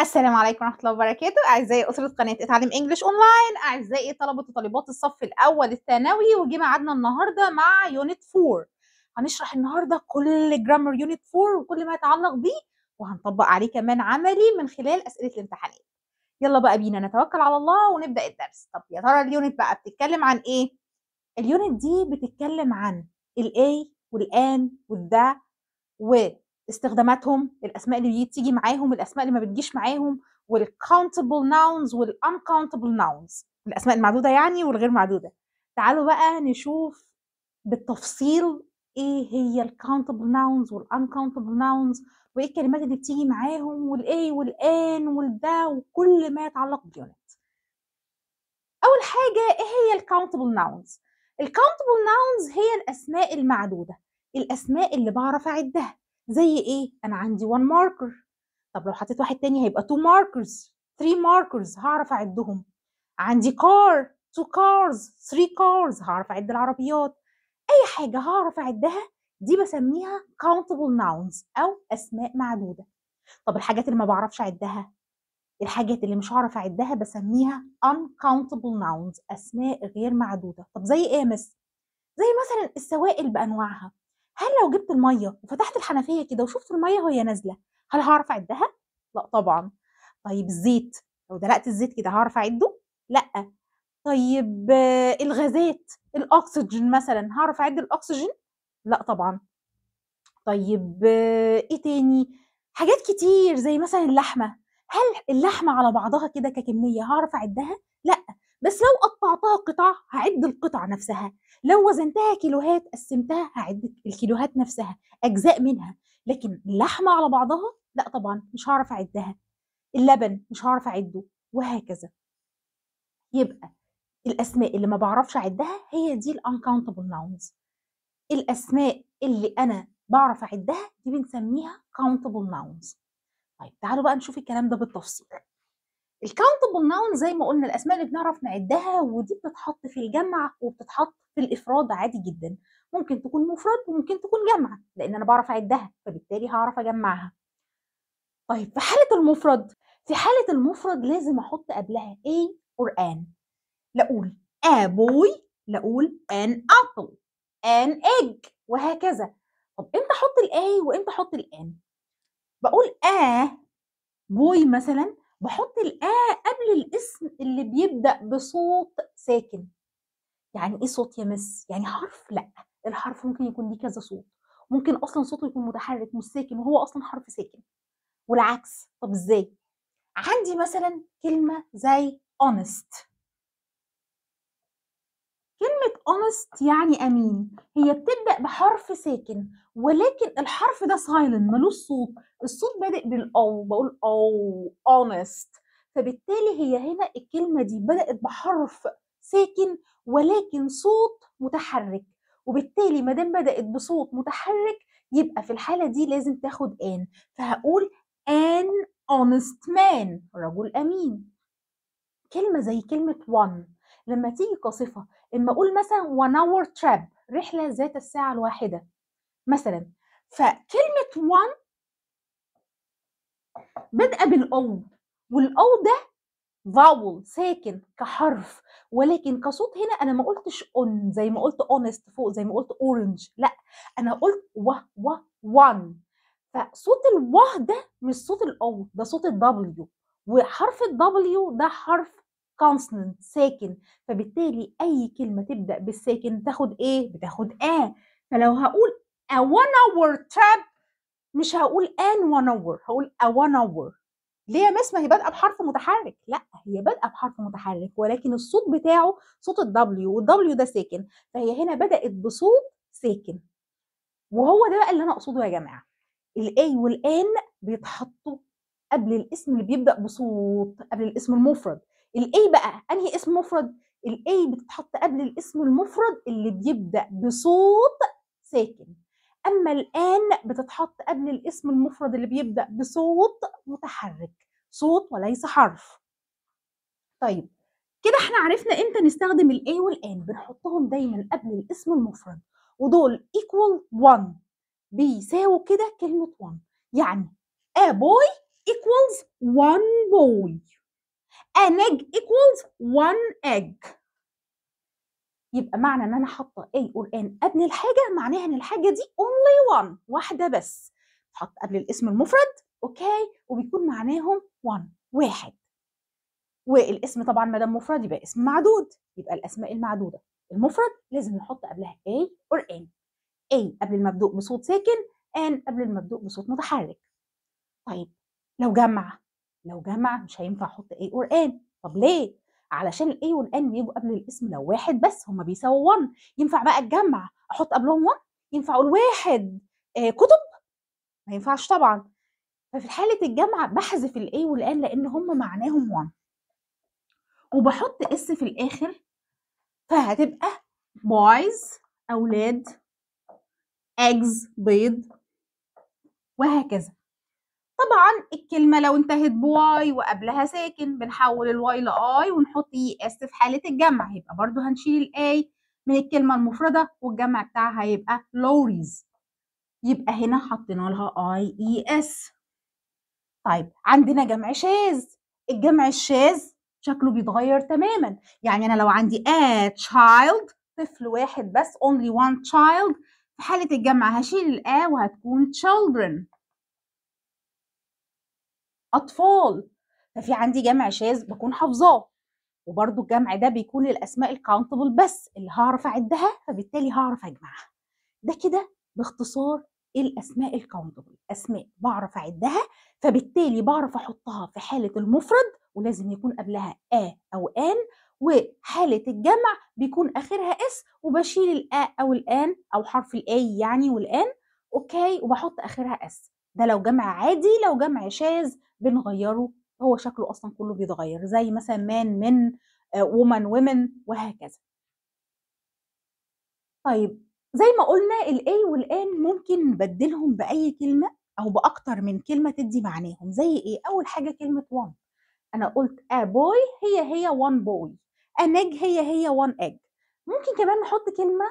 السلام عليكم ورحمة الله وبركاته أعزائي أسرة قناة اتعلم انجلش اونلاين أعزائي طلبة وطالبات الصف الأول الثانوي وجي ميعادنا النهاردة مع يونت 4 هنشرح النهاردة كل جرامر يونت 4 وكل ما يتعلق بيه وهنطبق عليه كمان عملي من خلال أسئلة الامتحانات يلا بقى بينا نتوكل على الله ونبدأ الدرس طب يا ترى اليونت بقى بتتكلم عن إيه؟ اليونت دي بتتكلم عن الإي والآن والذا و استخداماتهم الاسماء اللي بتيجي معاهم الاسماء اللي ما بتجيش معاهم والكاونتبل ناونز والانكاونتبل ناونز الاسماء المعدوده يعني والغير معدوده تعالوا بقى نشوف بالتفصيل ايه هي الكاونتبل ناونز والانكاونتبل ناونز وايه الكلمات اللي بتيجي معاهم والاي والان والده وكل ما يتعلق باليونت اول حاجه ايه هي الكاونتبل ناونز الكاونتبل ناونز هي الاسماء المعدوده الاسماء اللي بعرف اعدها زي ايه انا عندي 1 ماركر طب لو حطيت واحد تاني هيبقى 2 ماركرز 3 ماركرز هعرف اعدهم عندي كار 2 كارز 3 كارز هعرف اعد العربيات اي حاجه هعرف اعدها دي بسميها countable nouns او اسماء معدوده طب الحاجات اللي ما بعرفش اعدها الحاجات اللي مش هعرف اعدها بسميها uncountable nouns اسماء غير معدوده طب زي ايه مثلا زي مثلا السوائل بانواعها هل لو جبت الميه وفتحت الحنفيه كده وشفت الميه وهي نازله هل هعرف اعدها لا طبعا طيب الزيت لو دلقت الزيت كده هعرف اعده لا طيب الغازات الاكسجين مثلا هعرف اعد الاكسجين لا طبعا طيب ايه تاني حاجات كتير زي مثلا اللحمه هل اللحمه على بعضها كده ككميه هعرف اعدها لا بس لو قطعتها قطع هعد القطع نفسها لو وزنتها كيلوهات قسمتها هعد الكيلوهات نفسها اجزاء منها لكن اللحمه على بعضها لا طبعا مش هعرف اعدها اللبن مش هعرف اعده وهكذا يبقى الاسماء اللي ما بعرفش اعدها هي دي الانكاونتبل ناونز الاسماء اللي انا بعرف اعدها دي بنسميها countable nouns طيب تعالوا بقى نشوف الكلام ده بالتفصيل الكاونتبل ناون زي ما قلنا الاسماء اللي بنعرف نعدها ودي بتتحط في الجمع وبتتحط في الافراد عادي جدا ممكن تكون مفرد وممكن تكون جمع لان انا بعرف اعدها فبالتالي هعرف اجمعها طيب في حاله المفرد في حاله المفرد لازم احط قبلها اي اور ان لا اقول ا بوي لا اقول ان ابل ان ايج وهكذا طب امتى احط الاي وامتى احط الان بقول ا بوي مثلا بحط الآ قبل الاسم اللي بيبدأ بصوت ساكن يعني إيه صوت يا مس يعني حرف؟ لأ الحرف ممكن يكون ليه كذا صوت ممكن أصلا صوته يكون متحرك مش ساكن وهو أصلا حرف ساكن والعكس طب إزاي؟ عندي مثلا كلمة زي honest honest يعني أمين هي بتبدأ بحرف ساكن ولكن الحرف ده سايلنت ملوش صوت الصوت بادئ بالأو بقول أو honest فبالتالي هي هنا الكلمة دي بدأت بحرف ساكن ولكن صوت متحرك وبالتالي ما دام بدأت بصوت متحرك يبقى في الحالة دي لازم تاخد ان فهقول an honest man رجل أمين كلمة زي كلمة one لما تيجي كصفة لما اقول مثلا وان اور تراب رحله ذات الساعه الواحده مثلا فكلمه وان بادئه بالاو والاو ده فاول ساكن كحرف ولكن كصوت هنا انا ما قلتش اون زي ما قلت اونست فوق زي ما قلت اورنج لا انا قلت و و وان فصوت الوه ده مش صوت الاو ده صوت الدبليو وحرف الدبليو ده حرف كونسوننت ساكن فبالتالي اي كلمه تبدا بالساكن تاخد ايه بتاخد اه فلو هقول a one hour trip مش هقول an one hour هقول a one hour ليه يا مس ما هي بادئه بحرف متحرك لا هي بادئه بحرف متحرك ولكن الصوت بتاعه صوت الدبليو والدبليو ده ساكن فهي هنا بدات بصوت ساكن وهو ده بقى اللي انا اقصده يا جماعه الاي والان بيتحطوا قبل الاسم اللي بيبدا بصوت قبل الاسم المفرد الاي بقى انهي اسم مفرد الاي بتتحط قبل الاسم المفرد اللي بيبدا بصوت ساكن اما الان بتتحط قبل الاسم المفرد اللي بيبدا بصوت متحرك صوت وليس حرف طيب كده احنا عرفنا امتى نستخدم الاي والان بنحطهم دايما قبل الاسم المفرد ودول equal 1 بيساووا كده كلمه 1 يعني a boy equals 1 boy an egg equals one egg يبقى معنى ان انا حاطه A or N قبل الحاجه معناها ان الحاجه دي only one واحده بس حط قبل الاسم المفرد اوكي وبيكون معناهم one واحد والاسم طبعا ما دام مفرد يبقى اسم معدود يبقى الاسماء المعدوده المفرد لازم نحط قبلها A or N A قبل المبدوء بصوت ساكن N قبل المبدوء بصوت متحرك طيب لو جمع لو جمع مش هينفع احط اي قران طب ليه؟ علشان الاي والان بيجوا قبل الاسم لو واحد بس هما بيساووا 1 ينفع بقى الجمع احط قبلهم 1 ينفع اقول واحد آه كتب ما ينفعش طبعا ففي حالة الجمع بحذف الاي والان لأن هما معناهم 1 وبحط اس في الآخر فهتبقى boys أولاد eggs بيض وهكذا طبعا الكلمة لو انتهت بواي وقبلها ساكن بنحول الواي لآي ونحط اي اس في حالة الجمع يبقى برضو هنشيل الاي من الكلمة المفردة والجمع بتاعها هيبقى لوريز يبقى هنا حطينا لها اي اي اس طيب عندنا جمع شاذ الجمع الشاذ شكله بيتغير تماما يعني انا لو عندي a child طفل واحد بس only one child في حالة الجمع هشيل الا وهتكون children اطفال ففي عندي جمع شاذ بكون حافظاه وبرده الجمع ده بيكون للاسماء الكاونتبل بس اللي هعرف اعدها فبالتالي هعرف اجمعها ده كده باختصار الاسماء الكاونتبل اسماء بعرف اعدها فبالتالي بعرف احطها في حاله المفرد ولازم يكون قبلها ا او ان وحالة الجمع بيكون آخرها اس وبشيل الآ أو الآن أو حرف الآي يعني والآن أوكي وبحط آخرها اس ده لو جمع عادي لو جمع شاذ بنغيره هو شكله اصلا كله بيتغير زي مثلا مان من وومن ومن وهكذا طيب زي ما قلنا الاي والان ممكن نبدلهم باي كلمه او باكتر من كلمه تدي معناهم زي ايه اول حاجه كلمه وان انا قلت ا بوي هي هي وان بوي انج هي هي وان اج ممكن كمان نحط كلمه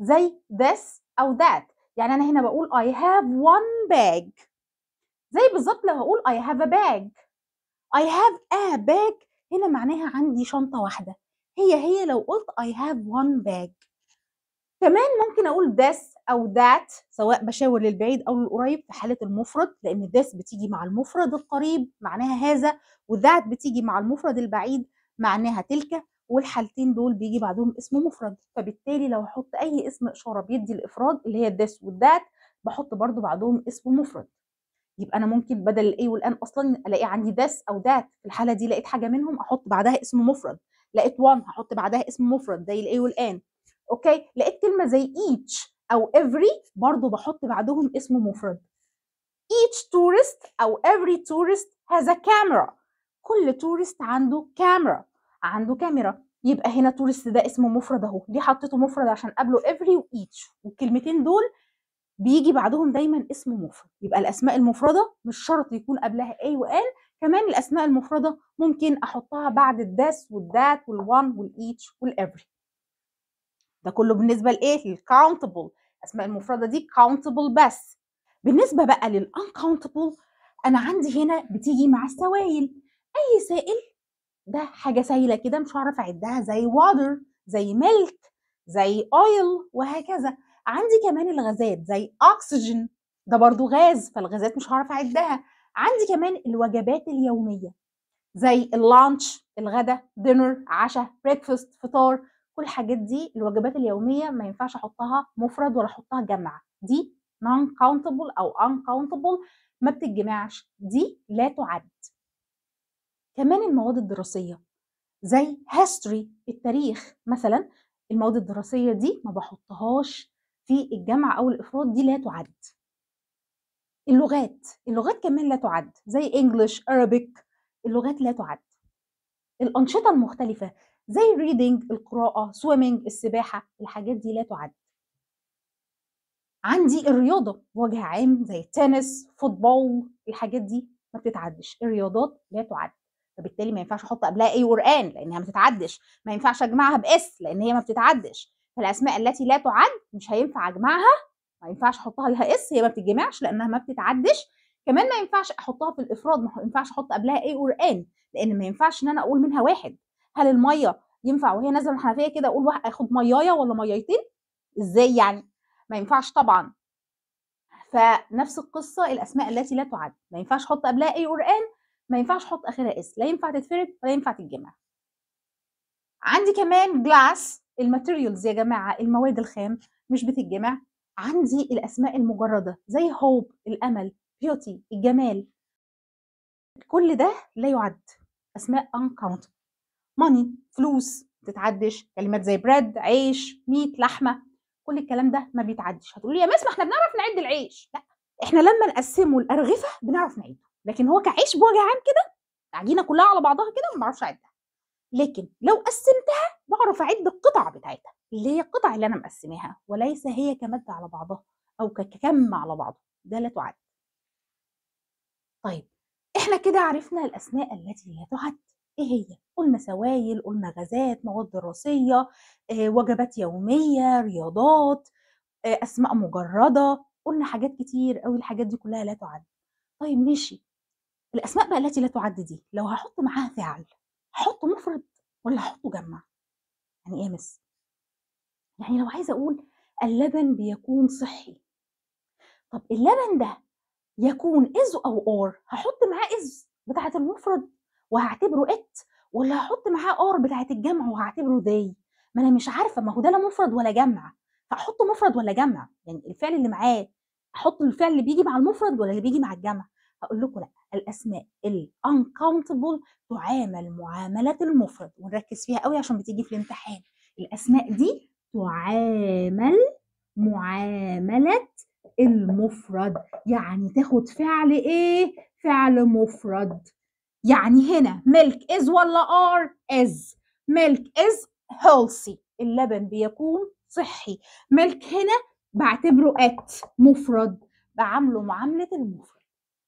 زي ذس او ذات يعني انا هنا بقول اي هاف وان باج زي بالظبط لو هقول I have a bag I have a bag هنا معناها عندي شنطة واحدة هي هي لو قلت I have one bag كمان ممكن أقول this أو that سواء بشاور للبعيد أو للقريب في حالة المفرد لأن this بتيجي مع المفرد القريب معناها هذا وذات بتيجي مع المفرد البعيد معناها تلك والحالتين دول بيجي بعدهم اسم مفرد فبالتالي لو احط اي اسم اشاره بيدي الافراد اللي هي this وذات بحط برضو بعدهم اسم مفرد يبقى انا ممكن بدل الاي والان اصلا الاقي عندي ذس او ذات في الحاله دي لقيت حاجه منهم احط بعدها اسم مفرد لقيت وان هحط بعدها اسم مفرد زي الاي والان اوكي لقيت كلمه زي ايتش او افري برضو بحط بعدهم اسم مفرد ايتش تورست او افري تورست هاز ا كاميرا كل تورست عنده كاميرا عنده كاميرا يبقى هنا تورست ده اسمه مفرد اهو ليه حطيته مفرد عشان قبله افري وايتش والكلمتين دول بيجي بعدهم دايما اسم مفرد يبقى الاسماء المفرده مش شرط يكون قبلها اي وال كمان الاسماء المفرده ممكن احطها بعد الداس والذات والوان والايتش والافري ده كله بالنسبه لايه للكاونتبل الاسماء المفرده دي كاونتبل بس بالنسبه بقى للانكاونتبل انا عندي هنا بتيجي مع السوائل اي سائل ده حاجه سايله كده مش هعرف اعدها زي water زي ميلك زي اويل وهكذا عندي كمان الغازات زي اكسجين ده برضو غاز فالغازات مش هعرف اعدها عندي كمان الوجبات اليوميه زي اللانش الغدا دينر عشاء بريكفاست فطار كل الحاجات دي الوجبات اليوميه ما ينفعش احطها مفرد ولا احطها جمع دي نون كاونتبل او ان كاونتبل ما بتتجمعش دي لا تعد كمان المواد الدراسيه زي هيستوري التاريخ مثلا المواد الدراسيه دي ما بحطهاش في الجمع او الافراد دي لا تعد اللغات اللغات كمان لا تعد زي انجلش ارابيك اللغات لا تعد الانشطه المختلفه زي الريدنج القراءه سويمنج السباحه الحاجات دي لا تعد عندي الرياضه وجه عام زي التنس فوتبول الحاجات دي ما بتتعدش الرياضات لا تعد فبالتالي ما ينفعش احط قبلها اي قران لانها ما بتتعدش ما ينفعش اجمعها باس لان هي ما بتتعدش فالاسماء التي لا تعد مش هينفع اجمعها ما ينفعش احطها لها اس هي ما بتتجمعش لانها ما بتتعدش كمان ما ينفعش احطها في الافراد ما ينفعش احط قبلها اي اور ان لان ما ينفعش ان انا اقول منها واحد هل الميه ينفع وهي نازله من الحنفيه كده اقول واحد اخد ميايه ولا ميايتين ازاي يعني ما ينفعش طبعا فنفس القصه الاسماء التي لا تعد ما ينفعش احط قبلها اي اور ان ما ينفعش احط اخرها اس لا ينفع تتفرد ولا ينفع تتجمع عندي كمان جلاس الماتيريالز يا جماعه المواد الخام مش بتتجمع عندي الاسماء المجرده زي هوب الامل بيوتي الجمال كل ده لا يعد اسماء uncountable ماني فلوس تتعدش كلمات زي بريد عيش ميت لحمه كل الكلام ده ما بيتعدش هتقولي يا مس ما احنا بنعرف نعد العيش لا احنا لما نقسمه الارغفه بنعرف نعده لكن هو كعيش بوجه عام كده العجينه كلها على بعضها كده ما بعرفش اعدها لكن لو قسمتها بعرف اعد القطع بتاعتها اللي هي القطع اللي انا مقسماها وليس هي كماده على بعضها او ككم على بعضه ده لا تعد طيب احنا كده عرفنا الاسماء التي لا تعد ايه هي قلنا سوائل قلنا غازات مواد دراسيه آه، وجبات يوميه رياضات آه، اسماء مجرده قلنا حاجات كتير قوي الحاجات دي كلها لا تعد طيب ماشي الاسماء بقى التي لا تعد دي لو هحط معاها فعل هحطه مفرد ولا هحطه جمع يعني ايه مس يعني لو عايزه اقول اللبن بيكون صحي طب اللبن ده يكون از او اور هحط معاه از بتاعه المفرد وهعتبره ات ولا هحط معاه اور بتاعه الجمع وهعتبره ذي ما انا مش عارفه ما هو ده لا مفرد ولا جمع فاحط مفرد ولا جمع يعني الفعل اللي معاه احط الفعل اللي بيجي مع المفرد ولا اللي بيجي مع الجمع هقول لكم لا الاسماء الانكاونتبل تعامل معامله المفرد ونركز فيها قوي عشان بتيجي في الامتحان الاسماء دي تعامل معامله المفرد يعني تاخد فعل ايه فعل مفرد يعني هنا ملك از ولا ار از ملك از هيلثي اللبن بيكون صحي ملك هنا بعتبره ات مفرد بعامله معامله المفرد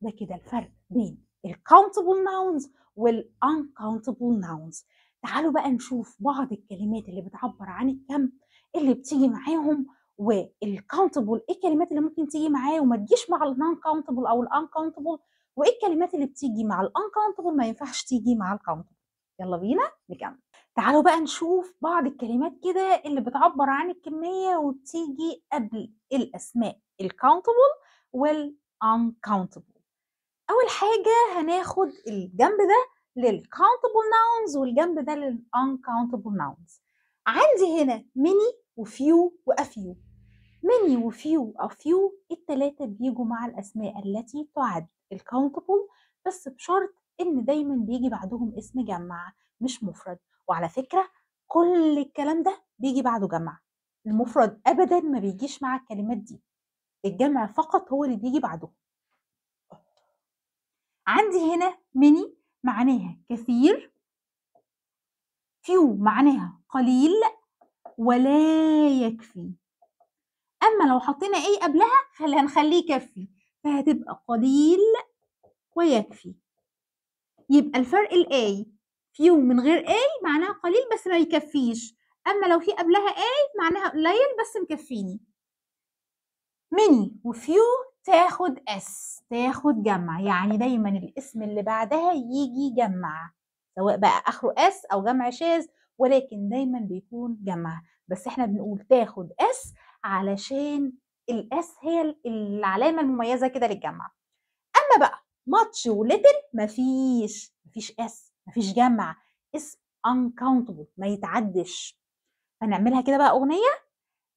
ده كده الفرق بين الكاونتبل ناونز والانكاونتبل ناونز تعالوا بقى نشوف بعض الكلمات اللي بتعبر عن الكم اللي بتيجي معاهم والكاونتبل ايه الكلمات اللي ممكن تيجي معاه وما تجيش مع النون كاونتبل او الانكاونتبل وايه الكلمات اللي بتيجي مع الانكاونتبل ما ينفعش تيجي مع الكاونتبل يلا بينا نكمل تعالوا بقى نشوف بعض الكلمات كده اللي بتعبر عن الكمية وبتيجي قبل الأسماء الكاونتبل والانكاونتبل اول حاجه هناخد الجنب ده للكاونتبل ناونز والجنب ده uncountable ناونز عندي هنا many وفيو وافيو many وفيو few التلاتة بيجوا مع الاسماء التي تعد الكاونتبل بس بشرط ان دايما بيجي بعدهم اسم جمع مش مفرد وعلى فكره كل الكلام ده بيجي بعده جمع المفرد ابدا ما بيجيش مع الكلمات دي الجمع فقط هو اللي بيجي بعده عندي هنا many معناها كثير few معناها قليل ولا يكفي أما لو حطينا إيه قبلها هنخليه يكفي فهتبقى قليل ويكفي يبقى الفرق الآي few من غير A معناها قليل بس ما يكفيش أما لو في قبلها A معناها قليل بس مكفيني many وفيو تاخد اس تاخد جمع يعني دايما الاسم اللي بعدها يجي جمع سواء بقى اخره اس او جمع شاذ ولكن دايما بيكون جمع بس احنا بنقول تاخد اس علشان الاس هي العلامه المميزه كده للجمع اما بقى ماتش وليتل مفيش مفيش اس مفيش جمع اسم uncountable ما يتعدش هنعملها كده بقى اغنيه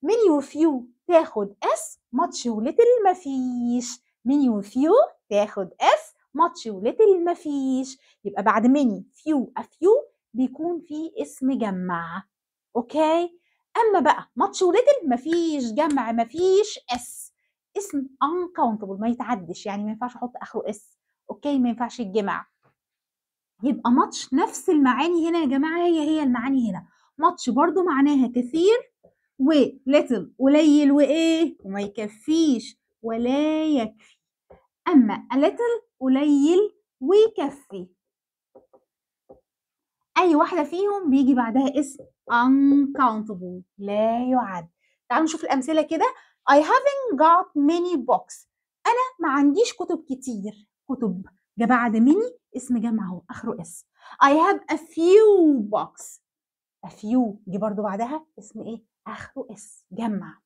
من يو فيو تاخد اس ماتش وليتل مفيش منيو فيو تاخد اس ماتش وليتل مفيش يبقى بعد مني فيو افيو بيكون في اسم جمع اوكي اما بقى ماتش وليتل مفيش جمع مفيش اس اسم uncountable ما يتعدش يعني ما ينفعش احط اخره اس اوكي ما ينفعش يتجمع يبقى ماتش نفس المعاني هنا يا جماعه هي هي المعاني هنا ماتش برضو معناها كثير و little قليل وايه وما يكفيش ولا يكفي اما little قليل ويكفي اي واحده فيهم بيجي بعدها اسم uncountable لا يعد تعالوا نشوف الامثله كده I haven't got many books انا ما عنديش كتب كتير كتب جه بعد مني اسم جمع اهو اخره اس I have a few books a few جه برضو بعدها اسم ايه اخره اس جمع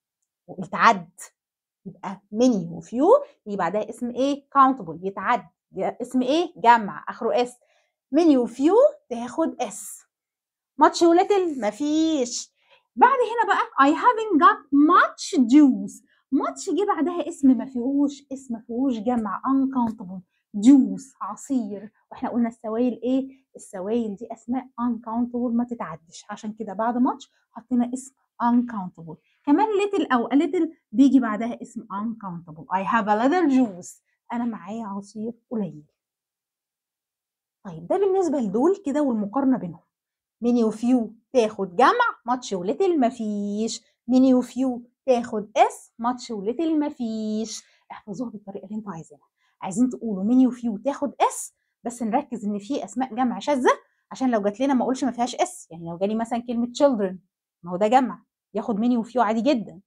ويتعد يبقى مني وفيو يجي بعدها اسم ايه كاونتبل يتعد اسم ايه جمع اخره اس مني وفيو تاخد اس ماتش وليتل مفيش بعد هنا بقى I haven't got much dues ماتش جه بعدها اسم ما فيهوش اسم ما فيهوش جمع uncountable juice عصير واحنا قلنا السوائل ايه السوائل دي اسماء uncountable ما تتعدش عشان كده بعد ماتش حطينا اسم uncountable كمان little او a little بيجي بعدها اسم uncountable I have a little juice انا معايا عصير قليل طيب ده بالنسبه لدول كده والمقارنه بينهم of وفيو تاخد جمع ماتش وليتل مفيش of وفيو تاخد اس ماتش وليتل مفيش احفظوها بالطريقه اللي انتوا عايزينها عايزين تقولوا of وفيو تاخد اس بس نركز ان في اسماء جمع شاذه عشان لو جات لنا ما اقولش ما فيهاش اس يعني لو جالي مثلا كلمه children ما هو ده جمع ياخد مني وفيو عادي جدا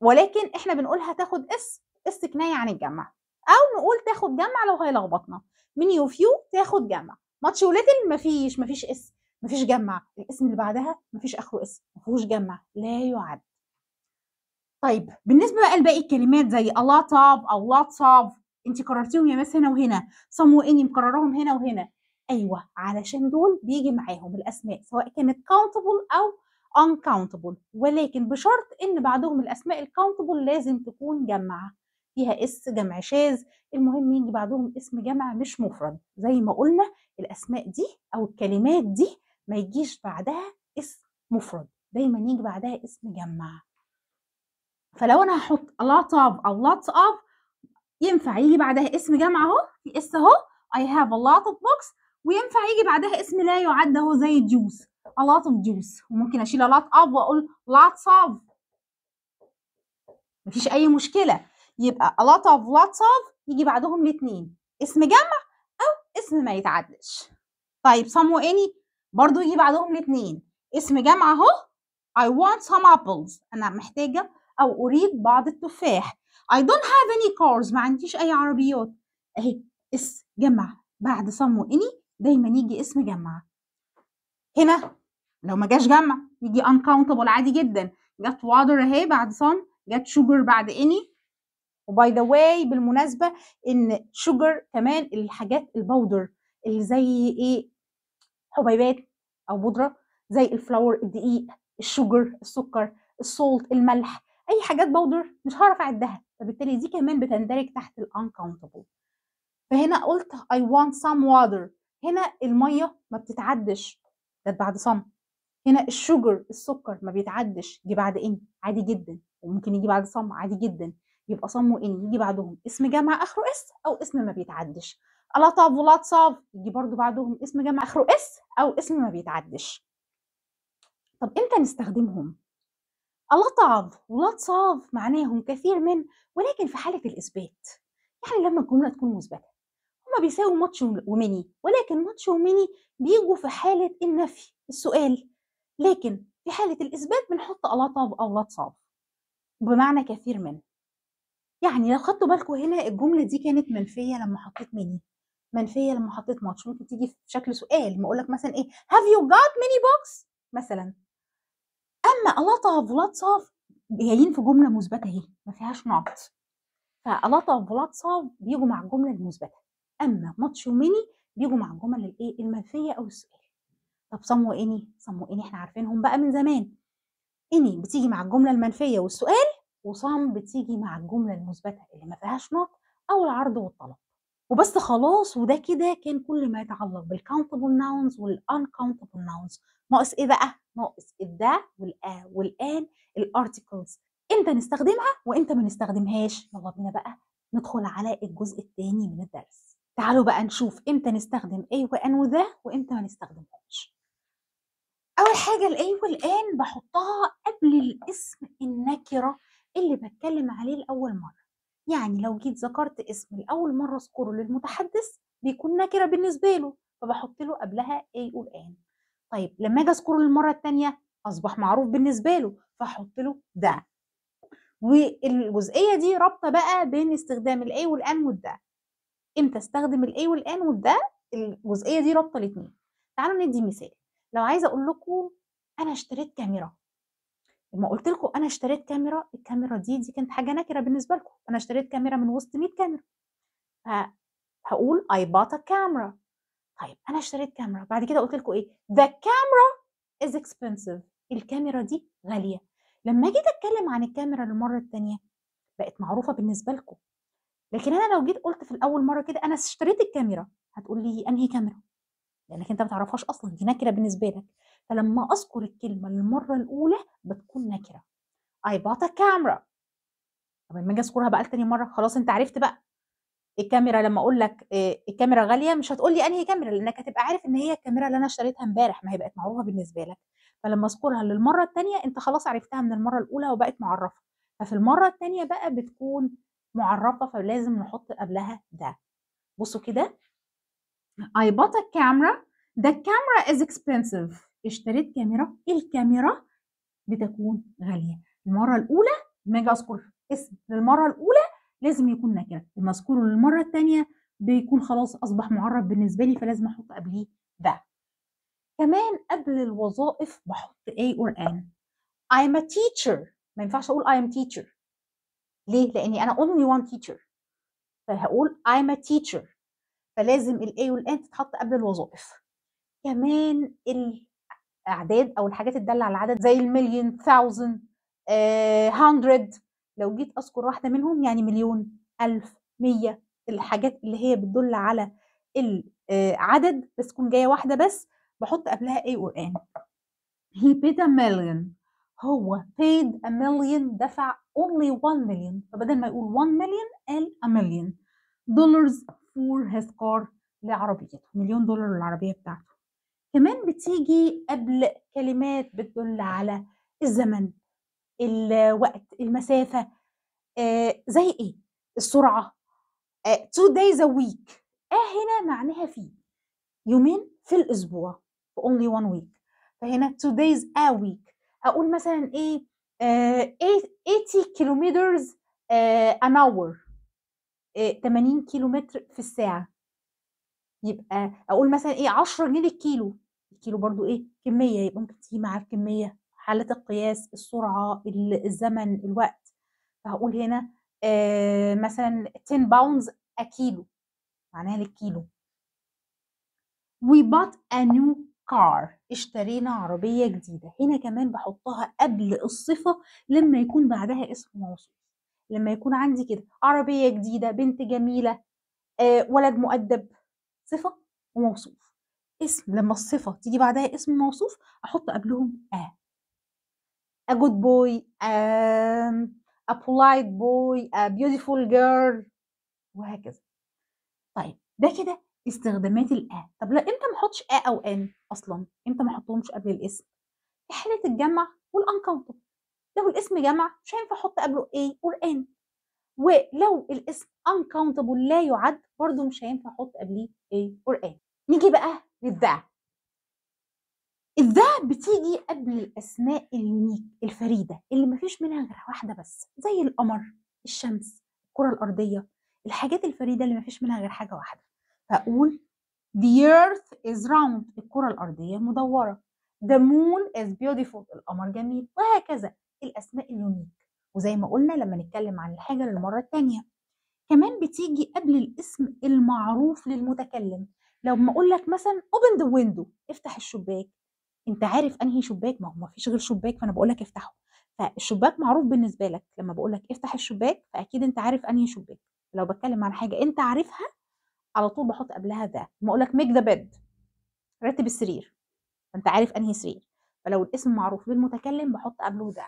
ولكن احنا بنقولها تاخد اس اس كنايه عن الجمع او نقول تاخد جمع لو هيلخبطنا مني وفيو تاخد جمع ماتش وليتل مفيش مفيش اس مفيش جمع الاسم اللي بعدها مفيش اخره اس مفيهوش جمع لا يعد طيب بالنسبه بقى لباقي الكلمات زي a lot of او lots of انت قررتيهم يا مس هنا وهنا صم اني مكررهم هنا وهنا ايوه علشان دول بيجي معاهم الاسماء سواء كانت countable او uncountable ولكن بشرط ان بعدهم الاسماء الكاونتبل لازم تكون جمع فيها اس جمع شاذ المهم يجي بعدهم اسم جمع مش مفرد زي ما قلنا الاسماء دي او الكلمات دي ما يجيش بعدها اسم مفرد دايما يجي بعدها اسم جمع فلو انا هحط a lot of او lots of ينفع يجي بعدها اسم جمع اهو في اس اهو I have a lot of books وينفع يجي بعدها اسم لا يعد اهو زي juice a lot of juice وممكن اشيل a lot of واقول lots of مفيش اي مشكله يبقى a lot of lots of يجي بعدهم الاثنين اسم جمع او اسم ما يتعدش طيب some واني برضو يجي بعدهم الاثنين اسم جمع اهو I want some apples انا محتاجه او اريد بعض التفاح I don't have any cars ما عنديش اي عربيات اهي اسم جمع بعد some واني دايما يجي اسم جمع هنا لو ما جاش جمع يجي uncountable عادي جدا جت water اهي بعد some جت sugar بعد any وباي ذا واي بالمناسبه ان sugar كمان الحاجات البودر اللي زي ايه حبيبات او بودره زي الفلاور الدقيق الشوجر السكر الصولت الملح اي حاجات بودر مش هعرف اعدها فبالتالي دي كمان بتندرج تحت الانكاونتبل فهنا قلت I want some water هنا الميه ما بتتعدش ده بعد صم هنا الشوجر السكر ما بيتعدش جه بعد ان عادي جدا وممكن يجي بعد صم عادي جدا يبقى صم وان يجي بعدهم اسم جمع اخره اس او اسم ما بيتعدش الطاف ولاتساف يجي برضو بعدهم اسم جمع اخره اس او اسم ما بيتعدش طب امتى نستخدمهم الطاف ولاتساف معناهم كثير من ولكن في حاله الاثبات يعني لما الجمله تكون مثبته هما بيساووا ماتش وميني ولكن ماتش وميني بيجوا في حالة النفي السؤال لكن في حالة الإثبات بنحط ألاطة أو صعب بمعنى كثير من يعني لو خدتوا بالكم هنا الجملة دي كانت منفية لما حطيت ميني منفية لما حطيت ماتش ممكن تيجي في شكل سؤال ما أقولك مثلا إيه هاف يو got ميني بوكس مثلا أما ألاطة فلاتساف جايين في جملة مثبتة أهي ما فيهاش نقط فألاطة فلاتساف بيجوا مع الجملة المثبتة اما ماتش وميني بيجوا مع الجمل الايه المنفيه او السؤال طب صمو اني صمو اني احنا عارفينهم بقى من زمان اني بتيجي مع الجمله المنفيه والسؤال وصم بتيجي مع الجمله المثبته اللي ما فيهاش نط او العرض والطلب وبس خلاص وده كده كان كل ما يتعلق بالكاونتبل ناونز والانكاونتبل ناونز ناقص ايه بقى ناقص الدا والآ والآن الارتكلز امتى نستخدمها وامتى ما نستخدمهاش يلا بينا بقى ندخل على الجزء الثاني من الدرس تعالوا بقى نشوف امتى نستخدم وان وذا وامتى ما نستخدمهمش اول حاجه الايوه والان بحطها قبل الاسم النكره اللي بتكلم عليه لاول مره يعني لو جيت ذكرت اسم لاول مره اذكره للمتحدث بيكون نكره بالنسبه له فبحط له قبلها اي والان طيب لما اجي اذكره للمره الثانيه اصبح معروف بالنسبه له فاحط له ده والجزئيه دي رابطه بقى بين استخدام الاي والان والده امتى استخدم الاي والان وده الجزئيه دي رابطه الاثنين تعالوا ندي مثال لو عايزه اقول لكم انا اشتريت كاميرا لما قلت لكم انا اشتريت كاميرا الكاميرا دي دي كانت حاجه نكره بالنسبه لكم انا اشتريت كاميرا من وسط 100 كاميرا هقول I bought a camera طيب انا اشتريت كاميرا بعد كده قلت لكم ايه the camera is expensive الكاميرا دي غاليه لما جيت اتكلم عن الكاميرا للمره الثانيه بقت معروفه بالنسبه لكم لكن انا لو جيت قلت في الاول مره كده انا اشتريت الكاميرا هتقول لي انهي كاميرا لانك انت ما تعرفهاش اصلا دي نكره بالنسبه لك فلما اذكر الكلمه للمره الاولى بتكون نكره اي a كاميرا طب لما اجي اذكرها بقى تاني مره خلاص انت عرفت بقى الكاميرا لما اقول لك آه، الكاميرا غاليه مش هتقول لي انهي كاميرا لانك هتبقى عارف ان هي الكاميرا اللي انا اشتريتها امبارح ما هي بقت معروفه بالنسبه لك فلما اذكرها للمره الثانيه انت خلاص عرفتها من المره الاولى وبقت معرفه ففي المره الثانيه بقى بتكون معرفه فلازم نحط قبلها ده بصوا كده I bought a camera the camera is expensive اشتريت كاميرا الكاميرا بتكون غاليه المره الاولى لما اجي اذكر اسم للمره الاولى لازم يكون نكره المذكور للمره الثانيه بيكون خلاص اصبح معرف بالنسبه لي فلازم احط قبليه ده كمان قبل الوظائف بحط A or N I'm a teacher ما ينفعش اقول I am teacher ليه؟ لأني أنا only one teacher فهقول I'm a teacher فلازم الـ A والـ N تتحط قبل الوظائف كمان الأعداد أو الحاجات الدالة على العدد زي المليون thousand آه، hundred لو جيت أذكر واحدة منهم يعني مليون ألف مية الحاجات اللي هي بتدل على العدد آه، بس تكون جاية واحدة بس بحط قبلها A و N he paid a million هو paid a million دفع only 1 million فبدل ما يقول 1 million قال a million dollars for his car لعربيته مليون دولار للعربية بتاعته كمان بتيجي قبل كلمات بتدل على الزمن الوقت المسافة آه زي ايه السرعة آه two days a week اه هنا معناها في يومين في الأسبوع في only one week فهنا two days a week اقول مثلا ايه 80 كيلومترز ان اور 80 كيلومتر في الساعه يبقى اقول مثلا ايه 10 جنيه للكيلو الكيلو برضو ايه كميه يبقى ممكن تيجي معاه الكميه حاله القياس السرعه الزمن الوقت فهقول هنا آه مثلا 10 باوندز ا كيلو معناها للكيلو we bought a new car اشترينا عربية جديدة هنا كمان بحطها قبل الصفة لما يكون بعدها اسم موصوف لما يكون عندي كده عربية جديدة بنت جميلة آه، ولد مؤدب صفة وموصوف اسم لما الصفة تيجي بعدها اسم موصوف أحط قبلهم a آه. a good boy a, a polite boy a beautiful girl وهكذا طيب ده كده استخدامات الأ طب لا امتى ما احطش أ أو أن أصلا امتى ما احطهمش قبل الاسم في حالة الجمع والانكاونتبل لو الاسم جمع مش هينفع احط قبله اي أو ان ولو الاسم انكاونتبل لا يعد برضه مش هينفع احط قبليه اي أو ان نيجي بقى للذا الذا بتيجي قبل الأسماء اليونيك الفريدة اللي مفيش منها غير واحدة بس زي القمر الشمس الكرة الأرضية الحاجات الفريدة اللي مفيش منها غير حاجة واحدة هقول The earth is round الكرة الأرضية مدورة The moon is beautiful القمر جميل وهكذا الأسماء اليونيك وزي ما قلنا لما نتكلم عن الحاجة للمرة التانية كمان بتيجي قبل الاسم المعروف للمتكلم لما أقول لك مثلا open the window افتح الشباك أنت عارف أنهي شباك ما هو ما فيش غير شباك فأنا بقول لك افتحه فالشباك معروف بالنسبة لك لما بقول لك افتح الشباك فأكيد أنت عارف أنهي شباك لو بتكلم عن حاجة أنت عارفها على طول بحط قبلها ذا ما اقول لك ميك ذا بيد رتب السرير انت عارف انهي سرير فلو الاسم معروف للمتكلم بحط قبله ذا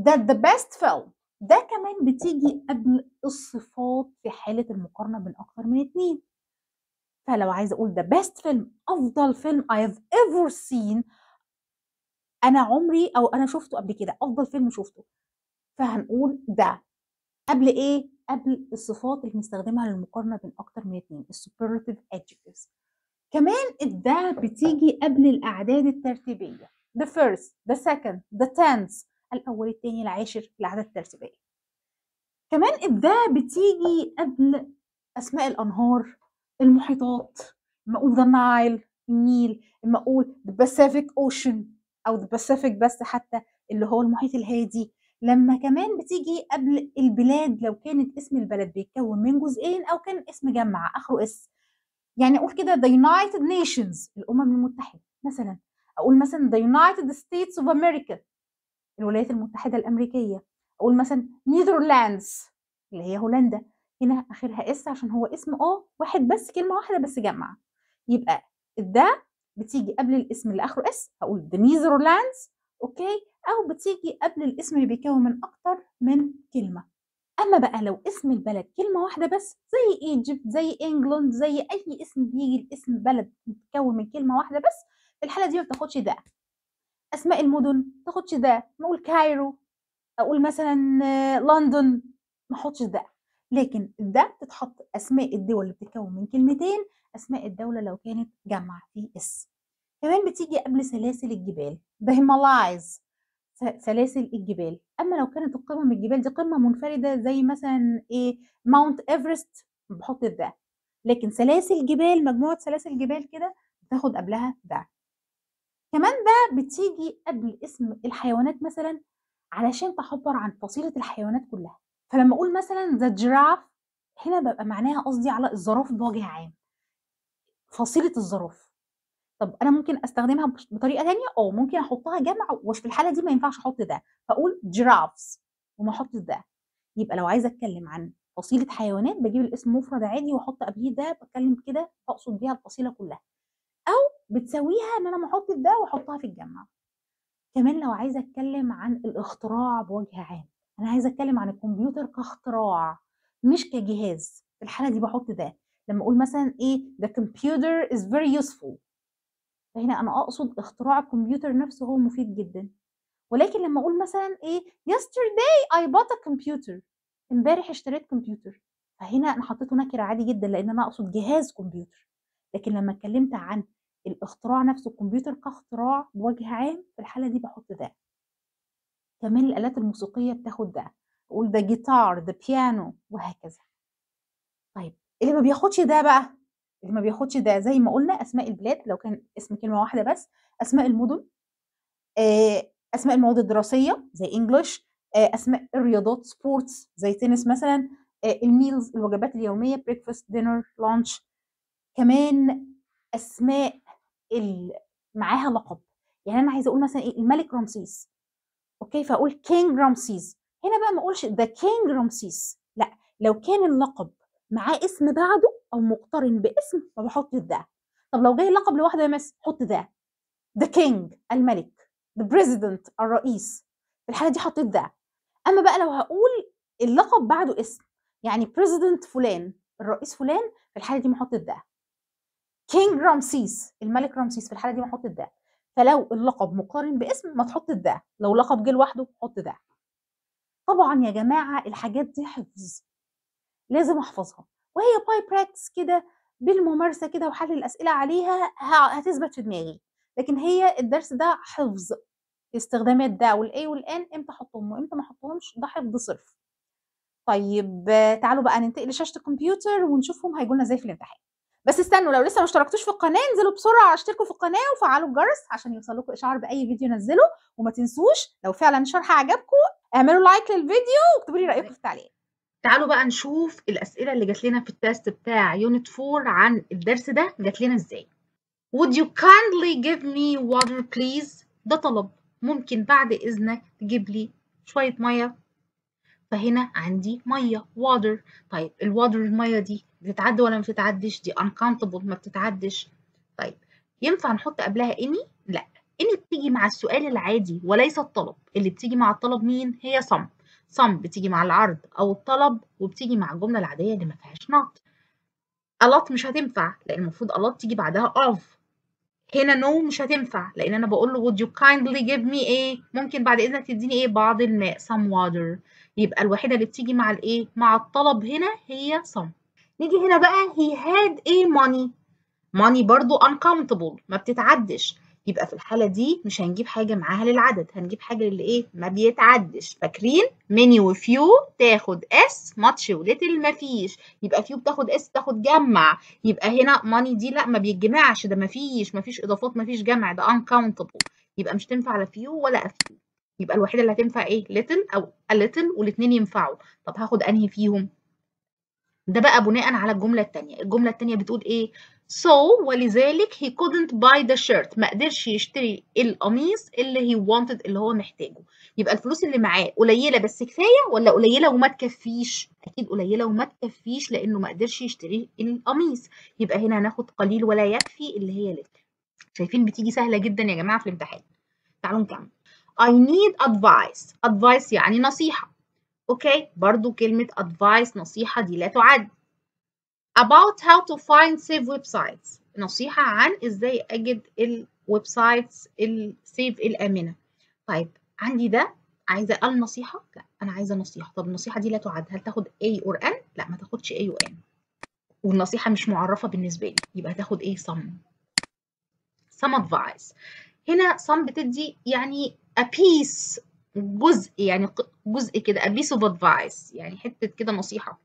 ذا ذا بيست فيلم ده كمان بتيجي قبل الصفات في حالة المقارنة بين أكثر من اتنين فلو عايزة أقول ذا بيست فيلم أفضل فيلم اي هاف ايفر سين أنا عمري أو أنا شفته قبل كده أفضل فيلم شفته فهنقول ده قبل إيه؟ قبل الصفات اللي بنستخدمها للمقارنه بين اكتر من اتنين السوبرلاتيف adjectives كمان الدا بتيجي قبل الاعداد الترتيبيه the first the second the tenth الاول الثاني العاشر الاعداد الترتيبيه كمان الدا بتيجي قبل اسماء الانهار المحيطات لما اقول ذا نايل النيل لما اقول ذا باسيفيك اوشن او ذا باسيفيك بس حتى اللي هو المحيط الهادي لما كمان بتيجي قبل البلاد لو كانت اسم البلد بيتكون من جزئين او كان اسم جمع اخره اس يعني اقول كده the United Nations الامم المتحده مثلا اقول مثلا the United States of America الولايات المتحده الامريكيه اقول مثلا نيذرلاندز اللي هي هولندا هنا اخرها اس عشان هو اسم اه واحد بس كلمه واحده بس جمع يبقى ده بتيجي قبل الاسم اللي اخره اس هقول the Netherlands اوكي أو بتيجي قبل الاسم اللي بيتكون من أكتر من كلمة أما بقى لو اسم البلد كلمة واحدة بس زي ايجيبت زي انجلوند زي أي اسم بيجي الاسم بلد متكون من كلمة واحدة بس في الحالة دي ما بتاخدش ده أسماء المدن ما بتاخدش ده نقول كايرو أقول مثلا لندن ما احطش ده لكن ده بتتحط أسماء الدول اللي بتتكون من كلمتين أسماء الدولة لو كانت جمع في اس كمان بتيجي قبل سلاسل الجبال the Himalayas سلاسل الجبال اما لو كانت القمم الجبال دي قمه منفرده زي مثلا ايه ماونت ايفرست بحط الذهب لكن سلاسل جبال مجموعه سلاسل جبال كده بتاخد قبلها ده كمان بقى بتيجي قبل اسم الحيوانات مثلا علشان تعبر عن فصيله الحيوانات كلها فلما اقول مثلا ذا جراف هنا ببقى معناها قصدي على الزرافه بوجه عام فصيله الزرافه طب انا ممكن استخدمها بطريقه ثانيه اه ممكن احطها جمع وفي الحاله دي ما ينفعش احط ده فاقول جرافز وما احطش ده يبقى لو عايزه اتكلم عن فصيله حيوانات بجيب الاسم مفرد عادي واحط قبليه ده بتكلم كده اقصد بيها الفصيله كلها او بتساويها ان انا ما احط ده واحطها في الجمع كمان لو عايزه اتكلم عن الاختراع بوجه عام انا عايزه اتكلم عن الكمبيوتر كاختراع مش كجهاز في الحاله دي بحط ده لما اقول مثلا ايه the computer is very useful فهنا انا اقصد اختراع الكمبيوتر نفسه هو مفيد جدا ولكن لما اقول مثلا ايه yesterday I bought a computer امبارح اشتريت كمبيوتر فهنا انا حطيته نكره عادي جدا لان انا اقصد جهاز كمبيوتر لكن لما اتكلمت عن الاختراع نفسه الكمبيوتر كاختراع بوجه عام في الحاله دي بحط ده كمان الالات الموسيقيه بتاخد ده اقول ده جيتار ده بيانو وهكذا طيب اللي ما بياخدش ده بقى اللي ما بياخدش ده زي ما قلنا اسماء البلاد لو كان اسم كلمه واحده بس اسماء المدن اسماء المواد الدراسيه زي انجلش اسماء الرياضات سبورتس زي تنس مثلا الميلز الوجبات اليوميه بريكفاست دينر لانش كمان اسماء معاها لقب يعني انا عايزه اقول مثلا ايه الملك رمسيس اوكي فاقول كينج رمسيس هنا بقى ما اقولش ذا كينج رمسيس لا لو كان اللقب معاه اسم بعده او مقترن باسم فبحط ذا طب لو جاي لقب لواحده يا مس حط ذا ذا كينج الملك ذا بريزيدنت الرئيس في الحاله دي حطيت ذا اما بقى لو هقول اللقب بعده اسم يعني بريزيدنت فلان الرئيس فلان في الحاله دي ما حطيت ذا كينج رمسيس الملك رمسيس في الحاله دي ما حطيت ذا فلو اللقب مقارن باسم ما تحط ذا لو لقب جه لوحده حط ذا طبعا يا جماعه الحاجات دي حفظ لازم احفظها وهي باي براكتس كده بالممارسه كده وحل الاسئله عليها هتثبت في دماغي لكن هي الدرس ده حفظ استخدامات ده والاي والان امتى احطهم وامتى ما احطهمش ده حفظ صرف طيب تعالوا بقى ننتقل لشاشه الكمبيوتر ونشوفهم هيجوا لنا ازاي في الامتحان بس استنوا لو لسه ما اشتركتوش في القناه انزلوا بسرعه اشتركوا في القناه وفعلوا الجرس عشان يوصل لكم اشعار باي فيديو نزله وما تنسوش لو فعلا الشرح عجبكم اعملوا لايك للفيديو واكتبوا لي رايكم في التعليق تعالوا بقى نشوف الأسئلة اللي جات لنا في التست بتاع يونت 4 عن الدرس ده جات لنا ازاي Would you kindly give me water please ده طلب ممكن بعد إذنك تجيب لي شوية مية فهنا عندي مية water طيب الwater المية دي بتتعدى ولا ما بتتعدش دي uncountable ما بتتعدش طيب ينفع نحط قبلها اني لا اني بتيجي مع السؤال العادي وليس الطلب اللي بتيجي مع الطلب مين هي some صم بتيجي مع العرض أو الطلب وبتيجي مع الجملة العادية اللي ما فيهاش نط الوت مش هتنفع لأن المفروض الوت تيجي بعدها اوف هنا no مش هتنفع لأن أنا بقول له would you kindly give me a ممكن بعد إذنك تديني إيه بعض الماء some water يبقى الوحيدة اللي بتيجي مع الإيه مع الطلب هنا هي some نيجي هنا بقى he had a money money برضو uncountable ما بتتعدش يبقى في الحالة دي مش هنجيب حاجة معاها للعدد هنجيب حاجة اللي ايه ما بيتعدش فاكرين ميني وفيو تاخد اس ماتش وليتل ما فيش يبقى فيو بتاخد اس تاخد جمع يبقى هنا ماني دي لا ما بيتجمعش ده ما فيش ما فيش اضافات ما فيش جمع ده uncountable يبقى مش تنفع لا فيو ولا افيو يبقى الوحيدة اللي هتنفع ايه ليتل او ليتل والاتنين ينفعوا طب هاخد انهي فيهم ده بقى بناء على الجملة التانية الجملة التانية بتقول ايه so ولذلك he couldn't buy the shirt ما قدرش يشتري القميص اللي he wanted اللي هو محتاجه يبقى الفلوس اللي معاه قليله بس كفايه ولا قليله وما تكفيش اكيد قليله وما تكفيش لانه ما قدرش يشتري القميص يبقى هنا هناخد قليل ولا يكفي اللي هي لتر شايفين بتيجي سهله جدا يا جماعه في الامتحان تعالوا نكمل I need advice advice يعني نصيحه اوكي برضو كلمه advice نصيحه دي لا تعد about how to find safe websites نصيحة عن ازاي اجد الويب سايتس السيف الآمنة طيب عندي ده عايزة النصيحة لا أنا عايزة نصيحة طب النصيحة دي لا تعد هل تاخد A or N لا ما تاخدش A و N والنصيحة مش معرفة بالنسبة لي يبقى هتاخد A some some advice هنا some بتدي يعني a piece جزء يعني جزء كده a piece of advice يعني حتة كده نصيحة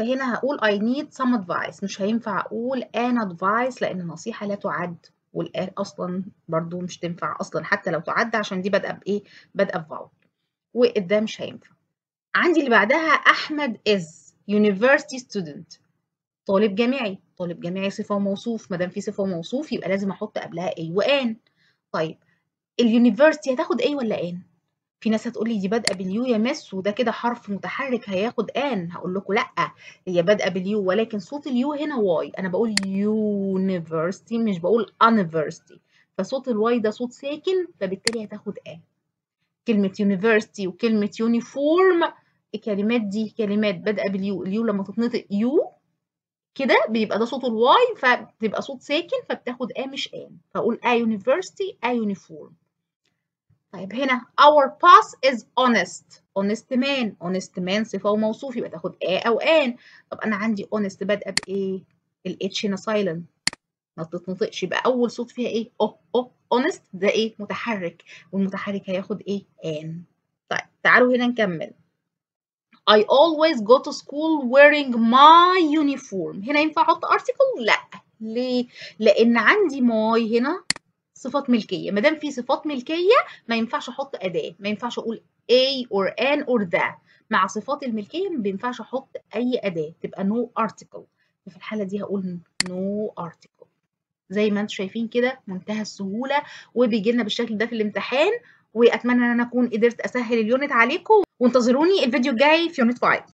فهنا هقول I need some advice مش هينفع أقول an advice لأن النصيحة لا تعد والآن أصلا برضو مش تنفع أصلا حتى لو تعد عشان دي بادئة بإيه؟ بادئة بفاول وده مش هينفع عندي اللي بعدها أحمد is university student طالب جامعي طالب جامعي صفة وموصوف ما دام في صفة وموصوف يبقى لازم أحط قبلها إيه وآن طيب اليونيفرسيتي هتاخد إيه ولا آن؟ في ناس هتقول لي دي بادئه باليو يا مس وده كده حرف متحرك هياخد ان هقول لكم لا هي بادئه باليو ولكن صوت اليو هنا واي انا بقول يونيفرستي مش بقول انيفرستي فصوت الواي ده صوت ساكن فبالتالي هتاخد ان كلمه يونيفرستي وكلمه يونيفورم الكلمات دي كلمات بادئه باليو اليو لما تتنطق يو كده بيبقى ده صوت الواي فبتبقى صوت ساكن فبتاخد ا مش ان فاقول ا يونيفرستي ا يونيفورم طيب هنا our boss is honest honest man honest man صفة وموصوف يبقى تاخد a أو an طب أنا عندي honest بادئة بإيه؟ الاتش هنا silent ما بتتنطقش يبقى أول صوت فيها إيه؟ أو أو honest ده إيه؟ متحرك والمتحرك هياخد إيه؟ an طيب تعالوا هنا نكمل I always go to school wearing my uniform هنا ينفع أحط article؟ لأ ليه؟ لأن عندي my هنا صفات ملكيه ما دام في صفات ملكيه ما ينفعش احط اداه ما ينفعش اقول a or an or the مع صفات الملكيه ما بينفعش احط اي اداه تبقى no article ففي الحاله دي هقول no article زي ما انتم شايفين كده منتهى السهوله وبيجي لنا بالشكل ده في الامتحان واتمنى ان انا اكون قدرت اسهل اليونت عليكم وانتظروني الفيديو الجاي في يونت 5